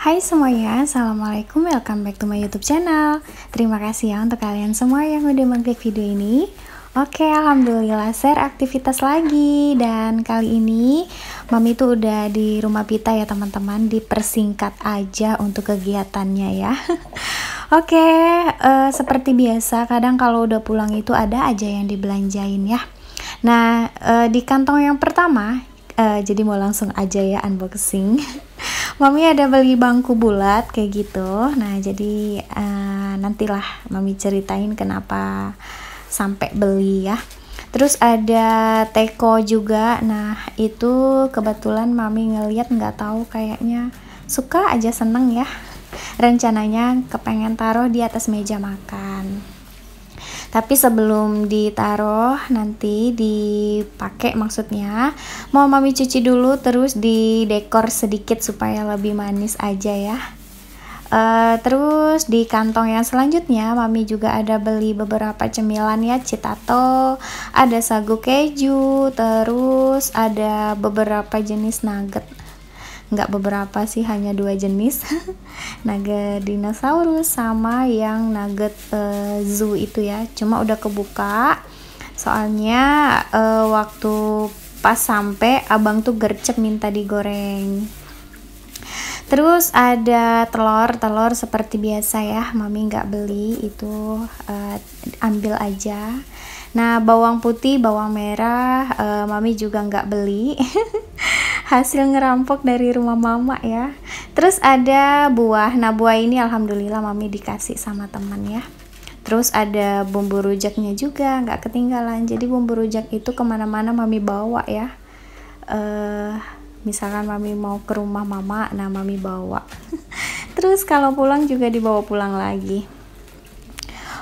Hai semuanya, Assalamualaikum, welcome back to my youtube channel Terima kasih ya untuk kalian semua yang udah mengklik video ini Oke, Alhamdulillah share aktivitas lagi Dan kali ini Mami tuh udah di rumah Pita ya teman-teman Dipersingkat aja untuk kegiatannya ya Oke, uh, seperti biasa kadang kalau udah pulang itu ada aja yang dibelanjain ya Nah, uh, di kantong yang pertama uh, Jadi mau langsung aja ya unboxing mami ada beli bangku bulat kayak gitu nah jadi uh, nantilah mami ceritain kenapa sampai beli ya terus ada teko juga nah itu kebetulan mami ngeliat nggak tahu kayaknya suka aja seneng ya rencananya kepengen taruh di atas meja makan tapi sebelum ditaruh nanti dipakai maksudnya, mau mami cuci dulu terus di dekor sedikit supaya lebih manis aja ya. Uh, terus di kantong yang selanjutnya mami juga ada beli beberapa cemilan ya citato ada sagu keju terus ada beberapa jenis nugget nggak beberapa sih hanya dua jenis naga dinosaurus sama yang nugget uh, zoo itu ya cuma udah kebuka soalnya uh, waktu pas sampai abang tuh gercep minta digoreng terus ada telur telur seperti biasa ya mami nggak beli itu uh, ambil aja Nah, bawang putih, bawang merah, uh, mami juga nggak beli. hasil ngerampok dari rumah mama ya terus ada buah nah buah ini alhamdulillah mami dikasih sama teman ya terus ada bumbu rujaknya juga nggak ketinggalan jadi bumbu rujak itu kemana-mana mami bawa ya uh, misalkan mami mau ke rumah mama nah mami bawa terus kalau pulang juga dibawa pulang lagi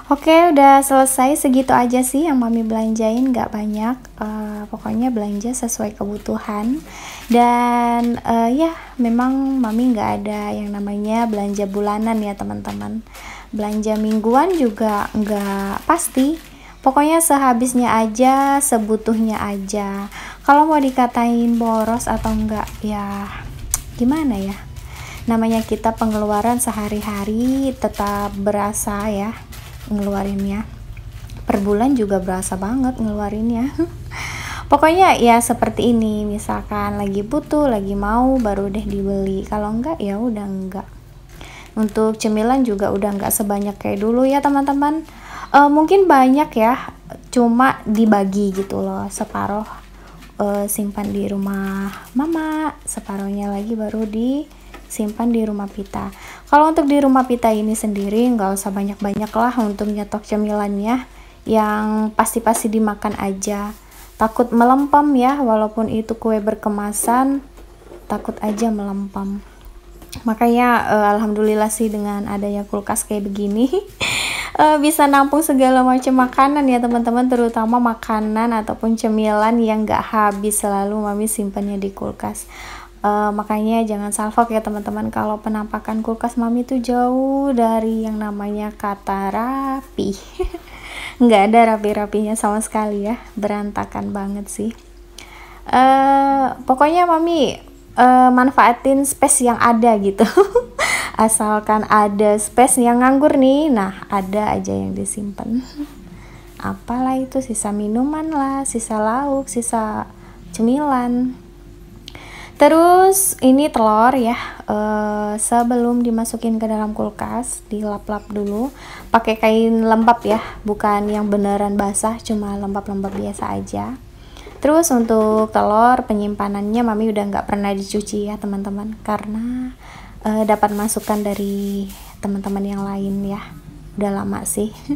Oke, udah selesai. Segitu aja sih yang Mami belanjain, nggak banyak. Uh, pokoknya belanja sesuai kebutuhan. Dan uh, ya, memang Mami nggak ada yang namanya belanja bulanan ya teman-teman. Belanja mingguan juga nggak pasti. Pokoknya sehabisnya aja, sebutuhnya aja. Kalau mau dikatain boros atau enggak, ya gimana ya? Namanya kita pengeluaran sehari-hari tetap berasa ya ngeluarinnya per bulan juga berasa banget ngeluarinnya pokoknya ya seperti ini misalkan lagi butuh lagi mau baru deh dibeli kalau enggak ya udah enggak untuk cemilan juga udah enggak sebanyak kayak dulu ya teman-teman e, mungkin banyak ya cuma dibagi gitu loh separoh e, eh, simpan di rumah mama separohnya lagi baru disimpan di rumah pita kalau untuk di rumah pita ini sendiri nggak usah banyak-banyak lah untuk nyetok cemilannya yang pasti-pasti dimakan aja. Takut melempem ya walaupun itu kue berkemasan takut aja melempem. Makanya uh, alhamdulillah sih dengan adanya kulkas kayak begini eh, bisa nampung segala macam makanan ya teman-teman terutama makanan ataupun cemilan yang nggak habis selalu mami simpannya di kulkas Uh, makanya jangan salvok ya teman-teman kalau penampakan kulkas mami tuh jauh dari yang namanya kata rapi nggak ada rapi-rapinya sama sekali ya berantakan banget sih uh, pokoknya mami uh, manfaatin space yang ada gitu asalkan ada space yang nganggur nih nah ada aja yang disimpan apalah itu sisa minuman lah sisa lauk sisa cemilan Terus ini telur ya, uh, sebelum dimasukin ke dalam kulkas dilap-lap dulu pakai kain lembab ya, bukan yang beneran basah, cuma lembab-lembab biasa aja. Terus untuk telur penyimpanannya mami udah nggak pernah dicuci ya teman-teman, karena uh, dapat masukan dari teman-teman yang lain ya, udah lama sih.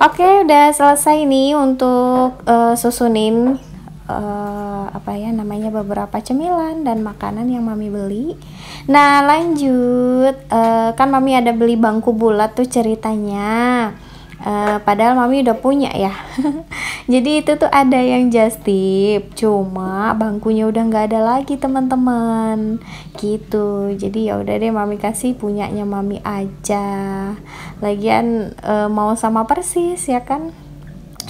Oke, okay, udah selesai nih untuk uh, susunin uh, apa ya namanya beberapa cemilan dan makanan yang mami beli. Nah lanjut uh, kan mami ada beli bangku bulat tuh ceritanya. Uh, padahal mami udah punya ya. Jadi itu tuh ada yang just tip, cuma bangkunya udah nggak ada lagi teman-teman. Gitu. Jadi ya udah deh mami kasih punyanya mami aja. Lagian uh, mau sama persis ya kan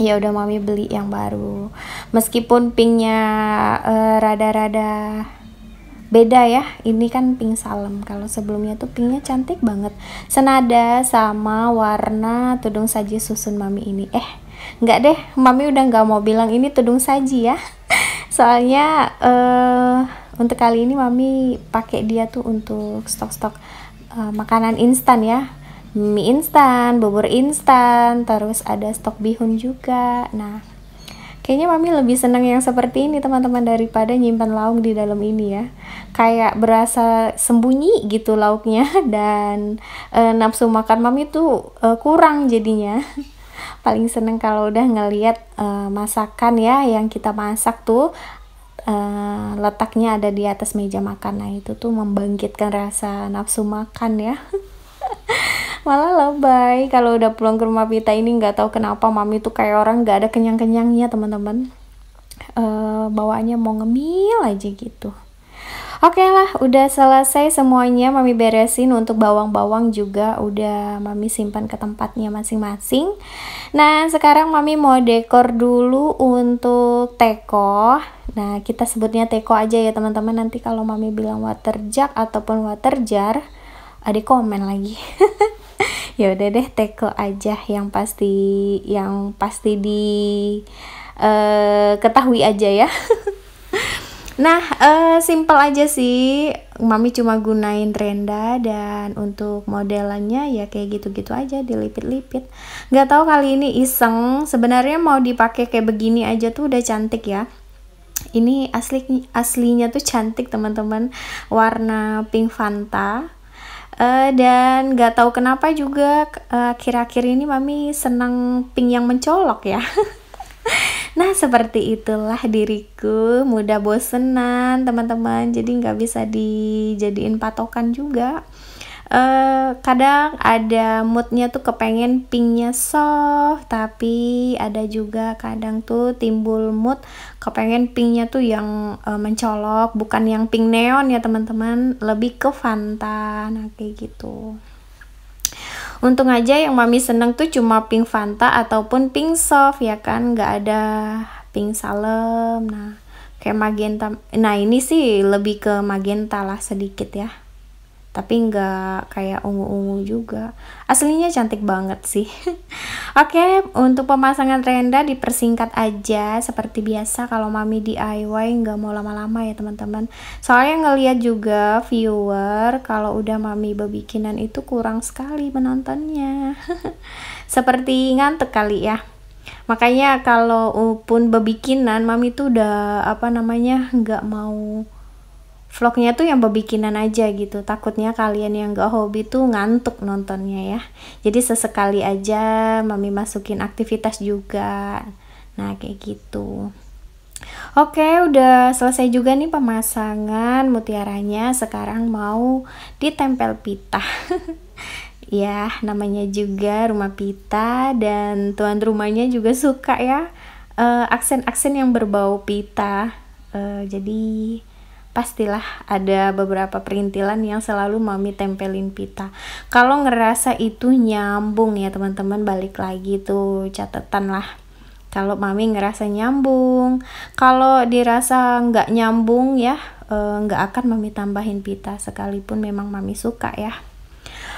ya udah mami beli yang baru meskipun pinknya rada eh, rada-rada beda ya ini kan pink salem kalau sebelumnya tuh pinknya cantik banget senada sama warna tudung saji susun mami ini eh nggak deh mami udah nggak mau bilang ini tudung saji ya soalnya uh, untuk kali ini mami pakai dia tuh untuk stok-stok uh, makanan instan ya mie instan, bubur instan, terus ada stok bihun juga. Nah, kayaknya mami lebih senang yang seperti ini teman-teman daripada nyimpan lauk di dalam ini ya kayak berasa sembunyi gitu lauknya dan e, nafsu makan mami tuh e, kurang jadinya paling seneng kalau udah ngeliat e, masakan ya yang kita masak tuh e, letaknya ada di atas meja makan nah itu tuh membangkitkan rasa nafsu makan ya malah lebay kalau udah pulang ke rumah Vita ini nggak tahu kenapa mami tuh kayak orang nggak ada kenyang kenyangnya teman-teman uh, bawaannya mau ngemil aja gitu Oke okay lah, udah selesai semuanya Mami beresin untuk bawang-bawang juga udah Mami simpan ke tempatnya masing-masing. Nah, sekarang Mami mau dekor dulu untuk teko. Nah, kita sebutnya teko aja ya teman-teman. Nanti kalau Mami bilang water jug ataupun water jar, ada komen lagi. ya udah deh teko aja yang pasti yang pasti di uh, ketahui aja ya Nah, uh, simple aja sih. Mami cuma gunain renda dan untuk modelannya ya kayak gitu-gitu aja dilipit-lipit. nggak tahu kali ini iseng. Sebenarnya mau dipakai kayak begini aja tuh udah cantik ya. Ini asli aslinya tuh cantik teman-teman. Warna pink Fanta Uh, dan gak tahu kenapa juga eh, akhir-akhir uh, ini mami senang pink yang mencolok ya. nah seperti itulah diriku, mudah bosenan teman-teman. Jadi nggak bisa dijadiin patokan juga. Eh, kadang ada moodnya tuh kepengen pinknya soft tapi ada juga kadang tuh timbul mood kepengen pinknya tuh yang uh, mencolok bukan yang pink neon ya teman-teman lebih ke fanta nah kayak gitu Untung aja yang mami seneng tuh cuma pink Fanta ataupun pink soft ya kan nggak ada pink salem nah kayak magenta nah ini sih lebih ke magenta lah sedikit ya tapi nggak kayak ungu-ungu juga aslinya cantik banget sih oke okay, untuk pemasangan renda dipersingkat aja seperti biasa kalau mami DIY nggak mau lama-lama ya teman-teman soalnya ngeliat juga viewer kalau udah mami bebikinan itu kurang sekali menontonnya seperti ngantuk kali ya makanya kalau pun bebikinan mami tuh udah apa namanya nggak mau vlognya tuh yang bebikinan aja gitu takutnya kalian yang gak hobi tuh ngantuk nontonnya ya jadi sesekali aja mami masukin aktivitas juga nah kayak gitu Oke, udah selesai juga nih pemasangan mutiaranya. Sekarang mau ditempel pita. ya, namanya juga rumah pita dan tuan rumahnya juga suka ya eh, aksen-aksen uh, yang berbau pita. Uh, jadi pastilah ada beberapa perintilan yang selalu mami tempelin pita. Kalau ngerasa itu nyambung ya teman-teman balik lagi tuh catatan lah. Kalau mami ngerasa nyambung, kalau dirasa nggak nyambung ya eh, nggak e, akan mami tambahin pita sekalipun memang mami suka ya.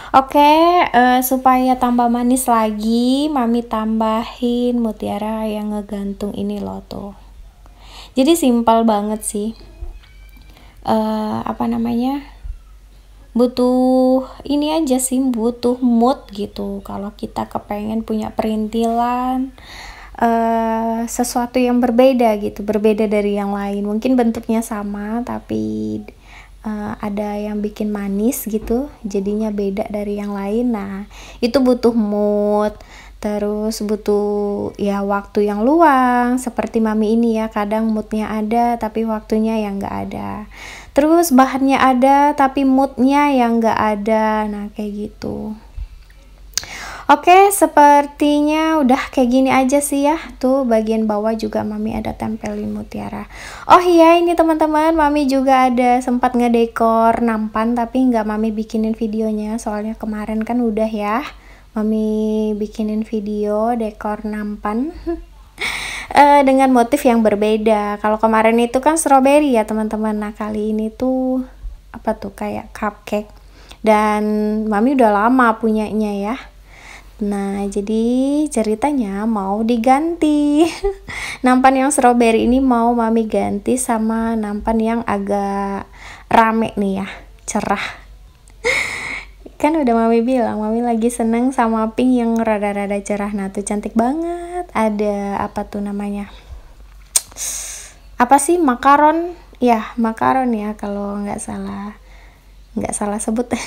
Oke, okay, uh, eh, supaya tambah manis lagi, mami tambahin mutiara yang ngegantung ini loh tuh. Jadi simpel banget sih uh, apa namanya butuh ini aja sih butuh mood gitu kalau kita kepengen punya perintilan uh, sesuatu yang berbeda gitu berbeda dari yang lain mungkin bentuknya sama tapi uh, ada yang bikin manis gitu jadinya beda dari yang lain nah itu butuh mood terus butuh ya waktu yang luang seperti mami ini ya kadang moodnya ada tapi waktunya yang nggak ada terus bahannya ada tapi moodnya yang nggak ada nah kayak gitu Oke, sepertinya udah kayak gini aja sih ya. Tuh bagian bawah juga Mami ada tempelin mutiara. Oh iya, ini teman-teman, Mami juga ada sempat ngedekor nampan tapi nggak Mami bikinin videonya soalnya kemarin kan udah ya. Mami bikinin video dekor nampan uh, dengan motif yang berbeda. Kalau kemarin itu kan stroberi ya teman-teman. Nah kali ini tuh apa tuh kayak cupcake. Dan mami udah lama punyanya ya. Nah, jadi ceritanya mau diganti. nampan yang stroberi ini mau mami ganti sama nampan yang agak rame nih ya, cerah. Kan udah Mami bilang, Mami lagi seneng sama pink yang rada-rada cerah. Nah tuh cantik banget. Ada apa tuh namanya? Apa sih makaron? Ya makaron ya kalau nggak salah nggak salah sebut.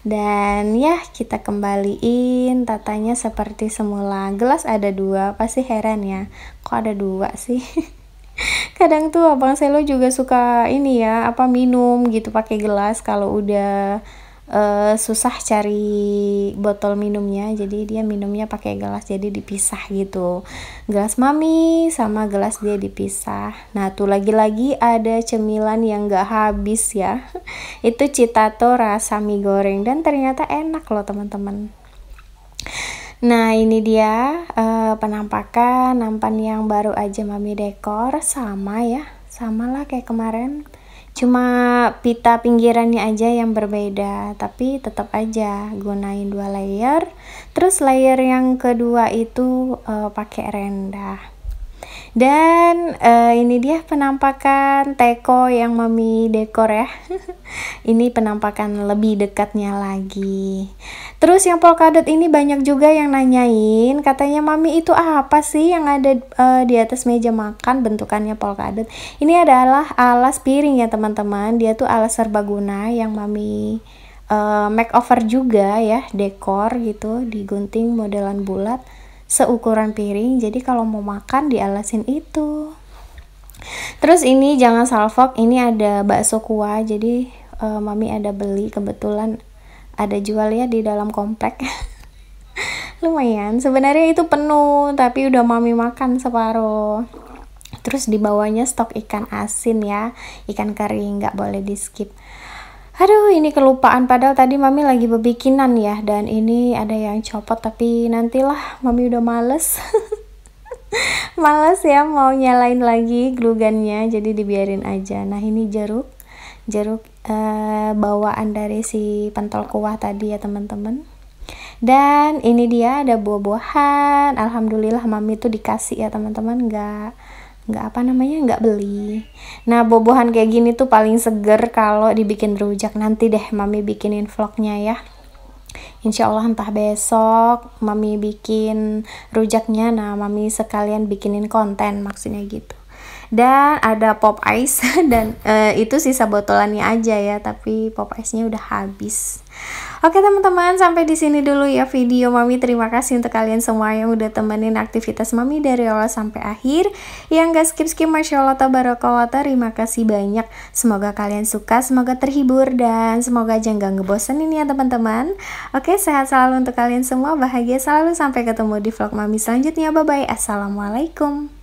Dan ya kita kembaliin tatanya seperti semula. Gelas ada dua, pasti heran ya. Kok ada dua sih? kadang tuh abang Selo juga suka ini ya apa minum gitu pakai gelas kalau udah uh, susah cari botol minumnya jadi dia minumnya pakai gelas jadi dipisah gitu gelas mami sama gelas dia dipisah nah tuh lagi-lagi ada cemilan yang gak habis ya itu citato rasa mie goreng dan ternyata enak loh teman-teman Nah ini dia uh, penampakan nampan yang baru aja mami dekor sama ya sama lah kayak kemarin cuma pita pinggirannya aja yang berbeda tapi tetap aja gunain dua layer terus layer yang kedua itu uh, pakai rendah dan uh, ini dia penampakan teko yang mami dekor ya. ini penampakan lebih dekatnya lagi. Terus yang polkadot ini banyak juga yang nanyain, katanya mami itu apa sih yang ada uh, di atas meja makan bentukannya polkadot. Ini adalah alas piring ya teman-teman. Dia tuh alas serbaguna yang mami uh, makeover juga ya, dekor gitu, digunting modelan bulat seukuran piring jadi kalau mau makan dialasin itu terus ini jangan salfok ini ada bakso kuah jadi uh, mami ada beli kebetulan ada jual ya di dalam komplek lumayan sebenarnya itu penuh tapi udah mami makan separuh terus di bawahnya stok ikan asin ya ikan kering nggak boleh di skip Aduh, ini kelupaan padahal tadi Mami lagi bebikinan ya dan ini ada yang copot tapi nantilah Mami udah males. males ya mau nyalain lagi glugannya jadi dibiarin aja. Nah, ini jeruk. Jeruk eh, bawaan dari si pentol kuah tadi ya, teman-teman. Dan ini dia ada buah-buahan. Alhamdulillah Mami tuh dikasih ya, teman-teman. Enggak -teman nggak apa namanya nggak beli nah bobohan kayak gini tuh paling seger kalau dibikin rujak nanti deh mami bikinin vlognya ya Insya Allah entah besok mami bikin rujaknya nah mami sekalian bikinin konten maksudnya gitu dan ada pop ice dan uh, itu sisa botolannya aja ya tapi pop ice-nya udah habis Oke teman-teman, sampai di sini dulu ya video Mami. Terima kasih untuk kalian semua yang udah temenin aktivitas Mami dari awal sampai akhir. Yang gak skip-skip, Masya Allah, Tabarakallah, terima kasih banyak. Semoga kalian suka, semoga terhibur, dan semoga aja gak ngebosenin ya teman-teman. Oke, sehat selalu untuk kalian semua, bahagia selalu. Sampai ketemu di vlog Mami selanjutnya. Bye-bye. Assalamualaikum.